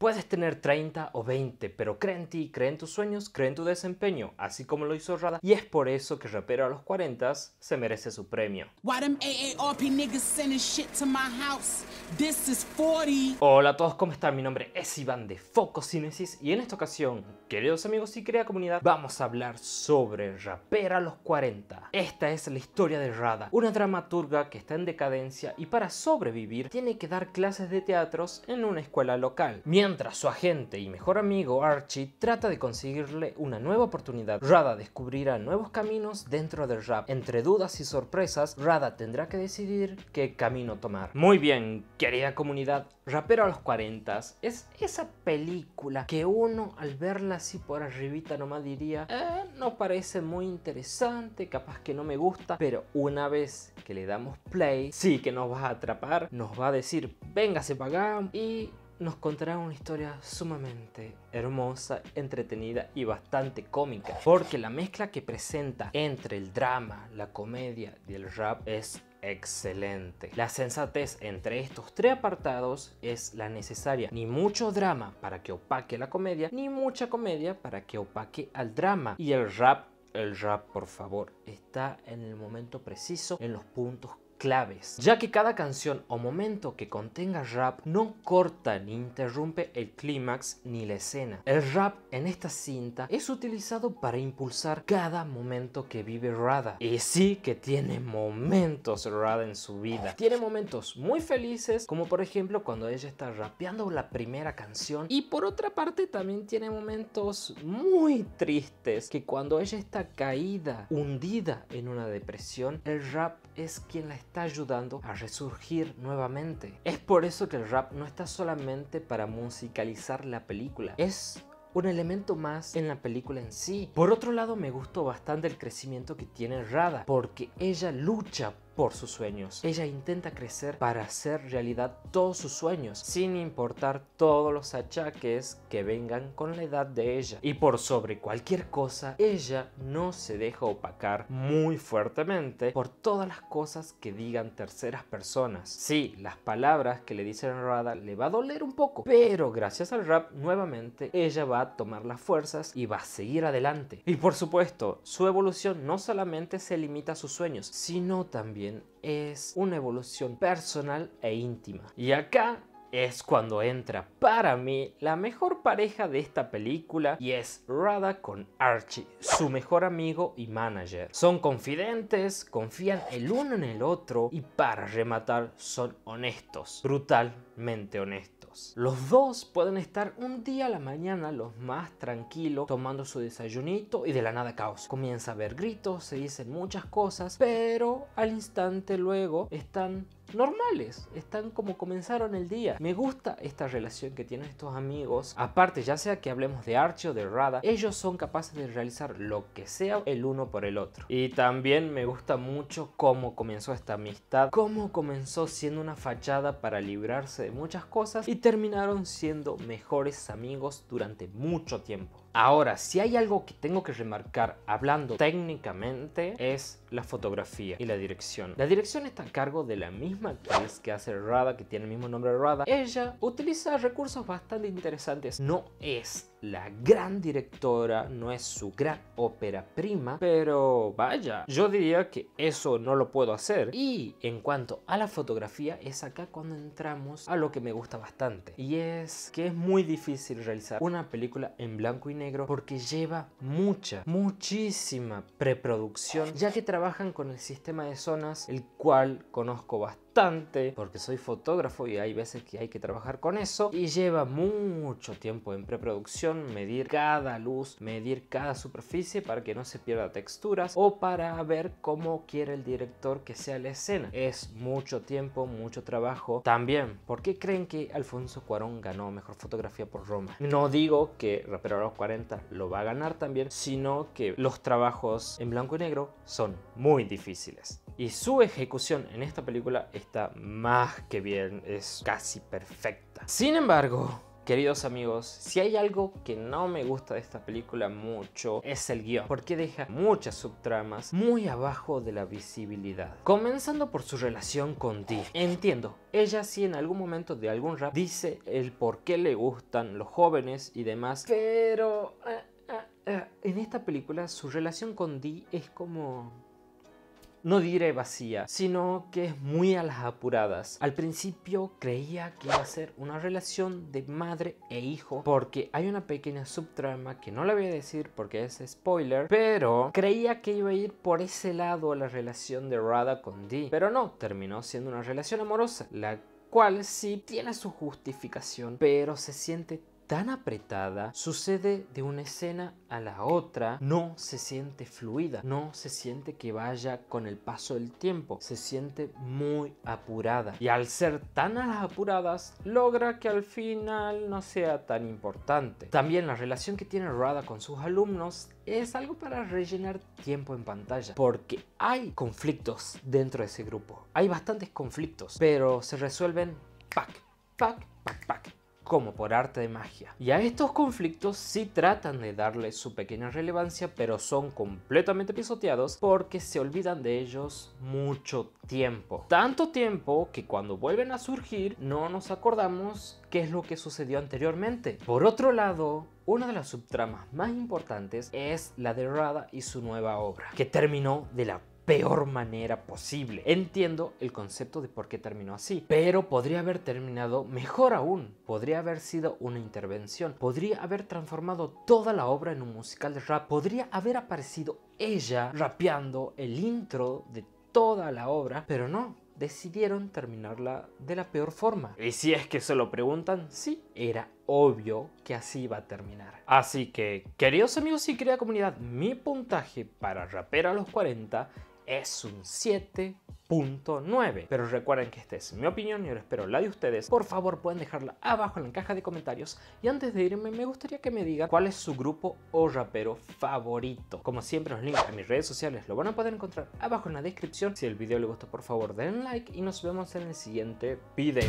Puedes tener 30 o 20, pero cree en ti, cree en tus sueños, cree en tu desempeño, así como lo hizo Rada, y es por eso que Rapero a los 40 se merece su premio. Hola a todos, ¿cómo están? Mi nombre es Iván de Foco y en esta ocasión, queridos amigos y querida comunidad, vamos a hablar sobre Rapera a los 40. Esta es la historia de Rada, una dramaturga que está en decadencia y para sobrevivir tiene que dar clases de teatros en una escuela local. Mientras su agente y mejor amigo Archie trata de conseguirle una nueva oportunidad, Rada descubrirá nuevos caminos dentro del rap. Entre dudas y sorpresas, Rada tendrá que decidir qué camino tomar. Muy bien, querida comunidad, Rapero a los 40 es esa película que uno al verla así por arribita nomás diría, eh, no parece muy interesante, capaz que no me gusta, pero una vez que le damos play, sí que nos va a atrapar, nos va a decir, venga se acá y nos contará una historia sumamente hermosa, entretenida y bastante cómica, porque la mezcla que presenta entre el drama, la comedia y el rap es excelente. La sensatez entre estos tres apartados es la necesaria. Ni mucho drama para que opaque la comedia, ni mucha comedia para que opaque al drama. Y el rap, el rap por favor, está en el momento preciso, en los puntos claves, ya que cada canción o momento que contenga rap no corta ni interrumpe el clímax ni la escena. El rap en esta cinta es utilizado para impulsar cada momento que vive Rada. Y sí que tiene momentos Rada en su vida. Tiene momentos muy felices, como por ejemplo cuando ella está rapeando la primera canción. Y por otra parte también tiene momentos muy tristes, que cuando ella está caída, hundida en una depresión, el rap es quien la está está ayudando a resurgir nuevamente. Es por eso que el rap no está solamente para musicalizar la película, es un elemento más en la película en sí. Por otro lado, me gustó bastante el crecimiento que tiene Rada, porque ella lucha por sus sueños. Ella intenta crecer para hacer realidad todos sus sueños, sin importar todos los achaques que vengan con la edad de ella. Y por sobre cualquier cosa, ella no se deja opacar muy fuertemente por todas las cosas que digan terceras personas. Sí, las palabras que le dicen Rada le va a doler un poco, pero gracias al rap, nuevamente, ella va a tomar las fuerzas y va a seguir adelante. Y por supuesto, su evolución no solamente se limita a sus sueños, sino también es una evolución personal e íntima. Y acá es cuando entra para mí la mejor pareja de esta película y es Rada con Archie, su mejor amigo y manager. Son confidentes, confían el uno en el otro y para rematar son honestos, brutalmente honestos. Los dos pueden estar un día a la mañana, los más tranquilos, tomando su desayunito y de la nada caos. Comienza a haber gritos, se dicen muchas cosas, pero al instante luego están normales, están como comenzaron el día. Me gusta esta relación que tienen estos amigos. Aparte, ya sea que hablemos de Archie o de Rada, ellos son capaces de realizar lo que sea el uno por el otro. Y también me gusta mucho cómo comenzó esta amistad, cómo comenzó siendo una fachada para librarse de muchas cosas y terminaron siendo mejores amigos durante mucho tiempo. Ahora, si hay algo que tengo que remarcar hablando técnicamente es la fotografía y la dirección. La dirección está a cargo de la misma es que hace Rada, que tiene el mismo nombre Rada. Ella utiliza recursos bastante interesantes. No es la gran directora, no es su gran ópera prima, pero vaya, yo diría que eso no lo puedo hacer. Y en cuanto a la fotografía, es acá cuando entramos a lo que me gusta bastante. Y es que es muy difícil realizar una película en blanco y negro porque lleva mucha, muchísima preproducción, ya que trabaja trabajan con el sistema de zonas, el cual conozco bastante porque soy fotógrafo y hay veces que hay que trabajar con eso, y lleva mucho tiempo en preproducción medir cada luz, medir cada superficie para que no se pierda texturas o para ver cómo quiere el director que sea la escena. Es mucho tiempo, mucho trabajo. También, ¿por qué creen que Alfonso Cuarón ganó mejor fotografía por Roma? No digo que Rapero los 40 lo va a ganar también, sino que los trabajos en blanco y negro son muy difíciles. Y su ejecución en esta película está más que bien, es casi perfecta. Sin embargo, Queridos amigos, si hay algo que no me gusta de esta película mucho es el guión, porque deja muchas subtramas muy abajo de la visibilidad. Comenzando por su relación con Dee. Entiendo, ella sí en algún momento de algún rap dice el por qué le gustan los jóvenes y demás, pero... Ah, ah, ah, en esta película su relación con Dee es como no diré vacía, sino que es muy a las apuradas. Al principio creía que iba a ser una relación de madre e hijo porque hay una pequeña subtrama que no la voy a decir porque es spoiler, pero creía que iba a ir por ese lado la relación de Rada con Dee, pero no, terminó siendo una relación amorosa, la cual sí tiene su justificación, pero se siente tan apretada, sucede de una escena a la otra, no se siente fluida, no se siente que vaya con el paso del tiempo, se siente muy apurada. Y al ser tan a las apuradas, logra que al final no sea tan importante. También la relación que tiene Rada con sus alumnos es algo para rellenar tiempo en pantalla, porque hay conflictos dentro de ese grupo, hay bastantes conflictos, pero se resuelven pack, pack, pack, pack como por arte de magia. Y a estos conflictos sí tratan de darle su pequeña relevancia, pero son completamente pisoteados porque se olvidan de ellos mucho tiempo. Tanto tiempo que cuando vuelven a surgir no nos acordamos qué es lo que sucedió anteriormente. Por otro lado, una de las subtramas más importantes es la de Rada y su nueva obra, que terminó de la peor manera posible. Entiendo el concepto de por qué terminó así, pero podría haber terminado mejor aún. Podría haber sido una intervención, podría haber transformado toda la obra en un musical de rap, podría haber aparecido ella rapeando el intro de toda la obra, pero no, decidieron terminarla de la peor forma. Y si es que se lo preguntan, sí, era obvio que así iba a terminar. Así que, queridos amigos y querida comunidad, mi puntaje para raper a los 40 es un 7.9. Pero recuerden que esta es mi opinión y ahora espero la de ustedes. Por favor pueden dejarla abajo en la caja de comentarios. Y antes de irme me gustaría que me digan cuál es su grupo o rapero favorito. Como siempre los links a mis redes sociales lo van a poder encontrar abajo en la descripción. Si el video les gustó por favor den like y nos vemos en el siguiente video.